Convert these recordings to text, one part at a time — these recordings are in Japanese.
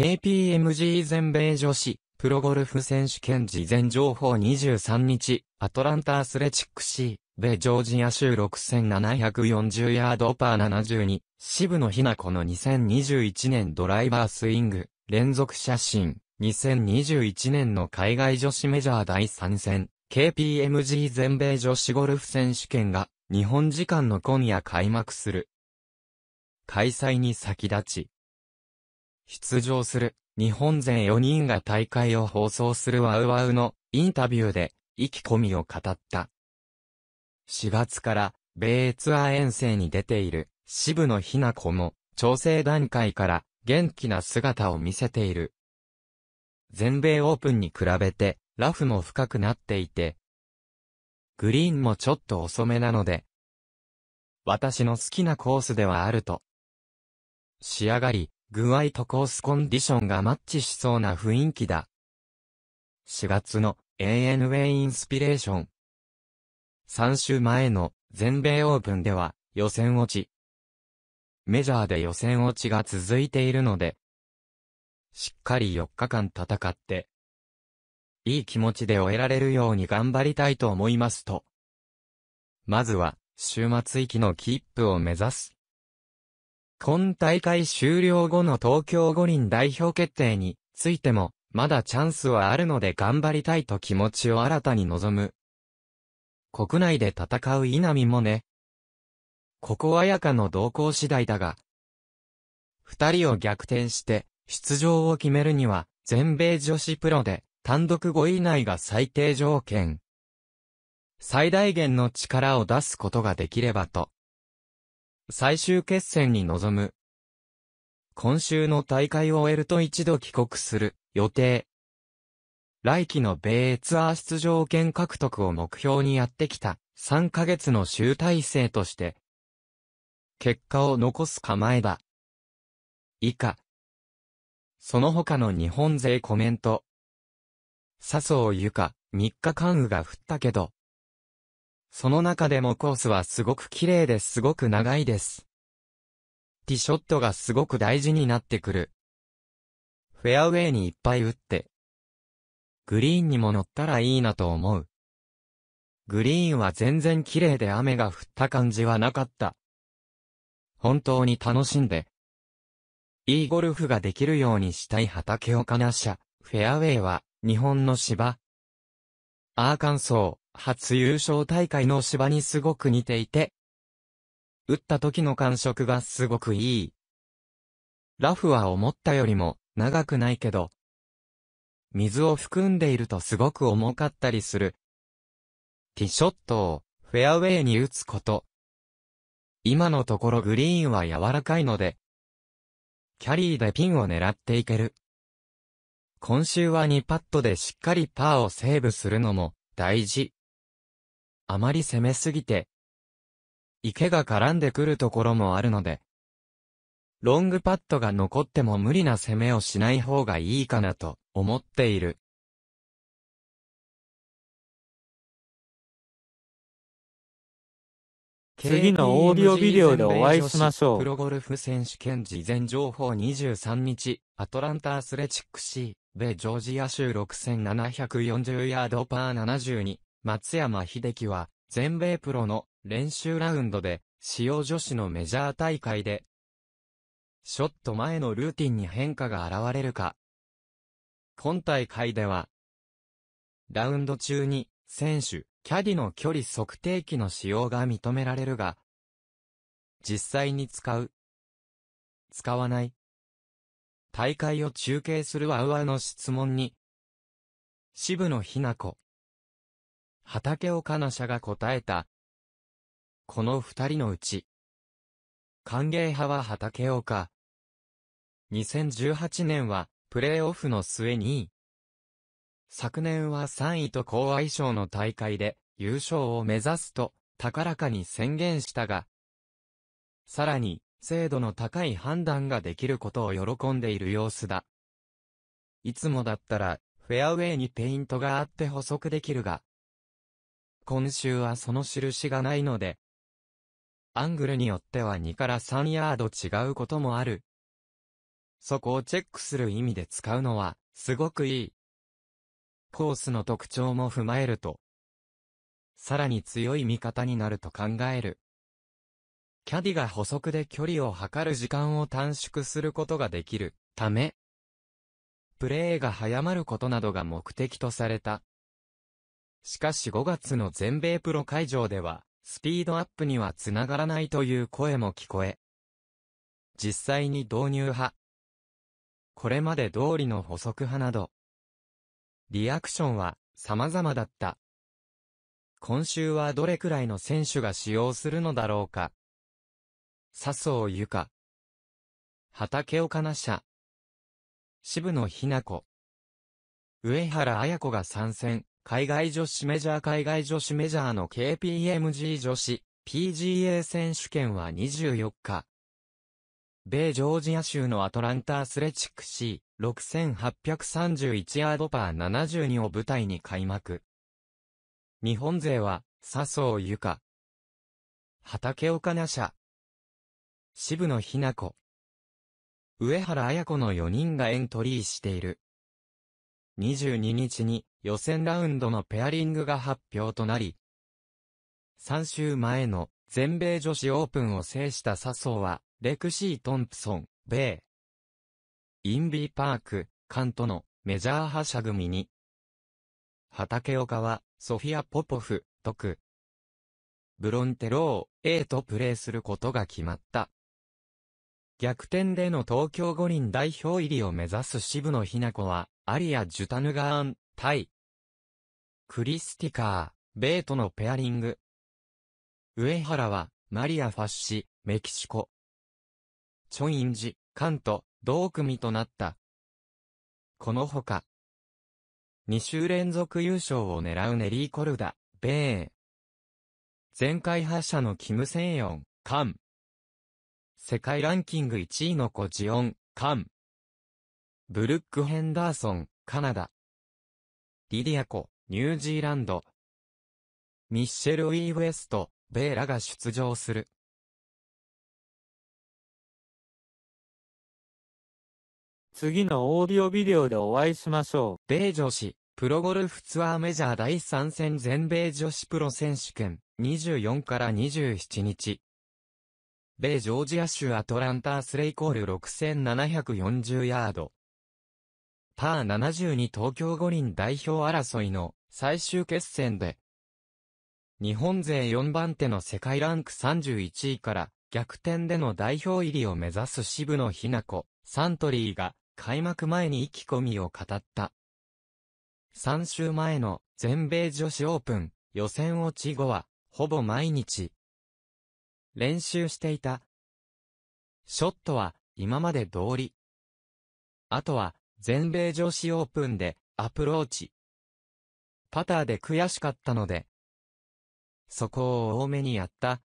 KPMG 全米女子、プロゴルフ選手権事前情報23日、アトランタアスレチックシーベジョージア州6740ヤードパー72、渋野日向子の2021年ドライバースイング、連続写真、2021年の海外女子メジャー第3戦、KPMG 全米女子ゴルフ選手権が、日本時間の今夜開幕する。開催に先立ち、出場する日本勢4人が大会を放送するワウワウのインタビューで意気込みを語った。4月から米ツアー遠征に出ている渋野日向子も調整段階から元気な姿を見せている。全米オープンに比べてラフも深くなっていて、グリーンもちょっと遅めなので、私の好きなコースではあると。仕上がり、具合とコースコンディションがマッチしそうな雰囲気だ。4月の ANA インスピレーション。3週前の全米オープンでは予選落ち。メジャーで予選落ちが続いているので、しっかり4日間戦って、いい気持ちで終えられるように頑張りたいと思いますと。まずは、週末行きのキープを目指す。今大会終了後の東京五輪代表決定についても、まだチャンスはあるので頑張りたいと気持ちを新たに望む。国内で戦う稲見もね。ここはやかの動向次第だが、二人を逆転して出場を決めるには、全米女子プロで単独5位以内が最低条件。最大限の力を出すことができればと最終決戦に臨む。今週の大会を終えると一度帰国する予定。来季の米ツアー出場権獲得を目標にやってきた3ヶ月の集大成として、結果を残す構えだ。以下。その他の日本勢コメント。笹生ゆか、3日間雨が降ったけど、その中でもコースはすごく綺麗ですごく長いです。ティショットがすごく大事になってくる。フェアウェイにいっぱい打って。グリーンにも乗ったらいいなと思う。グリーンは全然綺麗で雨が降った感じはなかった。本当に楽しんで。いいゴルフができるようにしたい畑岡なしゃ、フェアウェイは、日本の芝。アーカンソー、初優勝大会の芝にすごく似ていて、打った時の感触がすごくいい。ラフは思ったよりも長くないけど、水を含んでいるとすごく重かったりする。ティショットをフェアウェイに打つこと。今のところグリーンは柔らかいので、キャリーでピンを狙っていける。今週は2パットでしっかりパーをセーブするのも大事。あまり攻めすぎて、池が絡んでくるところもあるので、ロングパットが残っても無理な攻めをしない方がいいかなと思っている。次のオーディオビデオでお会いしましょう。プロゴルフ選手権事前情報23日、アトランタアスレチックシー、米ジョージア州6740ヤードパー72。松山秀樹は、全米プロの練習ラウンドで、使用女子のメジャー大会で、ショット前のルーティンに変化が現れるか。今大会では、ラウンド中に、選手、キャディの距離測定器の使用が認められるが、実際に使う、使わない、大会を中継するワウワウの質問に、渋野日向子、畑岡奈社が答えた。この二人のうち、歓迎派は畑岡。2018年は、プレーオフの末2位。昨年は3位と高愛称の大会で、優勝を目指すと、高らかに宣言したが、さらに、精度の高い判断ができることを喜んでいる様子だ。いつもだったら、フェアウェイにペイントがあって補足できるが、今週はその印がないので、アングルによっては2から3ヤード違うこともある。そこをチェックする意味で使うのは、すごくいい。コースの特徴も踏まえると、さらに強い味方になると考える。キャディが補足で距離を測る時間を短縮することができるため、プレーが早まることなどが目的とされたしかし5月の全米プロ会場では、スピードアップにはつながらないという声も聞こえ。実際に導入派。これまで通りの補足派など。リアクションは様々だった。今週はどれくらいの選手が使用するのだろうか。笹生ゆか。畑岡奈社。渋野日向子。上原綾子が参戦。海外女子メジャー海外女子メジャーの KPMG 女子 PGA 選手権は24日。米ジョージア州のアトランタアスレチック C、6831ヤードパー72を舞台に開幕。日本勢は、笹生ゆか。畑岡奈社。渋野日な子。上原綾子の4人がエントリーしている。22日に、予選ラウンドのペアリングが発表となり、3週前の全米女子オープンを制した笹生は、レクシー・トンプソン、米、インビーパーク、カントのメジャー覇者組に、畑岡は、ソフィア・ポポフ、徳、ブロンテロー、A とプレーすることが決まった。逆転での東京五輪代表入りを目指す渋野日向子は、アリア・ジュタヌガーン、タイ。クリスティカー、ベイとのペアリング。上原は、マリア・ファッシ、メキシコ。チョインジ、カント、同組となった。このほか、2週連続優勝を狙うネリー・コルダ、米。前回発射のキム・セイヨン、カン。世界ランキング1位のコジオン、カン。ブルック・ヘンダーソン、カナダ。リディア湖、ニュージーランド。ミッシェル・ウィー・ウエスト、ベーラが出場する。次のオーディオビデオでお会いしましょう。米女子、プロゴルフツアーメジャー第3戦全米女子プロ選手権、24から27日。米ジョージア州アトランタースレイコール6740ヤード。パー72東京五輪代表争いの最終決戦で、日本勢4番手の世界ランク31位から逆転での代表入りを目指す渋野日向子、サントリーが開幕前に意気込みを語った。3週前の全米女子オープン予選落ち後はほぼ毎日練習していた。ショットは今まで通り。あとは全米女子オープンでアプローチ。パターで悔しかったので、そこを多めにやった。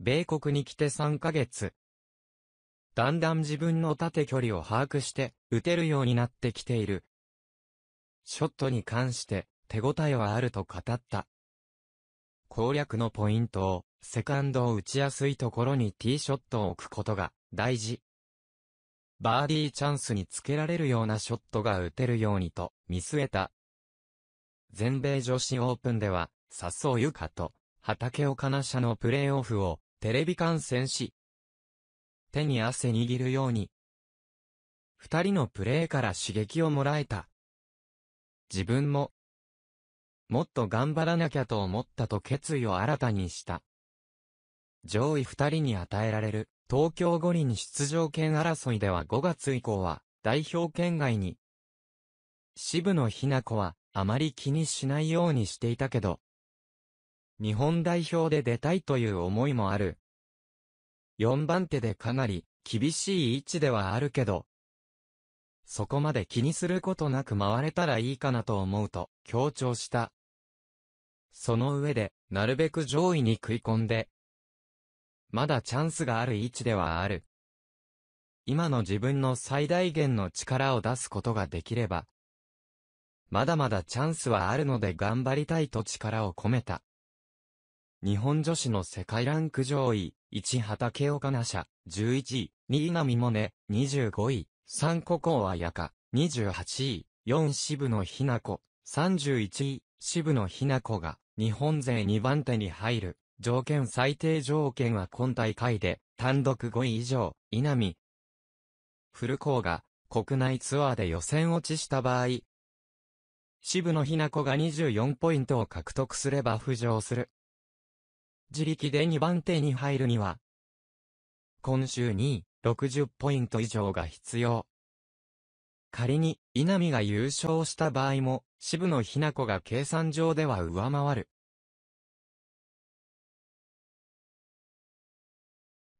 米国に来て3ヶ月。だんだん自分の縦距離を把握して、打てるようになってきている。ショットに関して手応えはあると語った。攻略のポイントを、セカンドを打ちやすいところにティーショットを置くことが大事バーディーチャンスにつけられるようなショットが打てるようにと見据えた。全米女子オープンでは、笹生優かと畑岡奈社のプレーオフをテレビ観戦し、手に汗握るように、二人のプレーから刺激をもらえた。自分も、もっと頑張らなきゃと思ったと決意を新たにした。上位二人に与えられる東京五輪出場権争いでは5月以降は代表圏外に。渋野日向子はあまり気にしないようにしていたけど、日本代表で出たいという思いもある。4番手でかなり厳しい位置ではあるけど、そこまで気にすることなく回れたらいいかなと思うと強調した。その上で、なるべく上位に食い込んで、まだチャンスがある位置ではある。今の自分の最大限の力を出すことができれば、まだまだチャンスはあるので頑張りたいと力を込めた。日本女子の世界ランク上位、1畑岡奈社、11位、2位波萌音、25位、3個高綾香、28位、4渋野ひな子、31位、渋野ひな子が、日本勢2番手に入る。条件最低条件は今大会で、単独5位以上、稲見。古川が、国内ツアーで予選落ちした場合、渋野日向子が24ポイントを獲得すれば浮上する。自力で2番手に入るには、今週2位、60ポイント以上が必要。仮に、稲見が優勝した場合も、渋野日向子が計算上では上回る。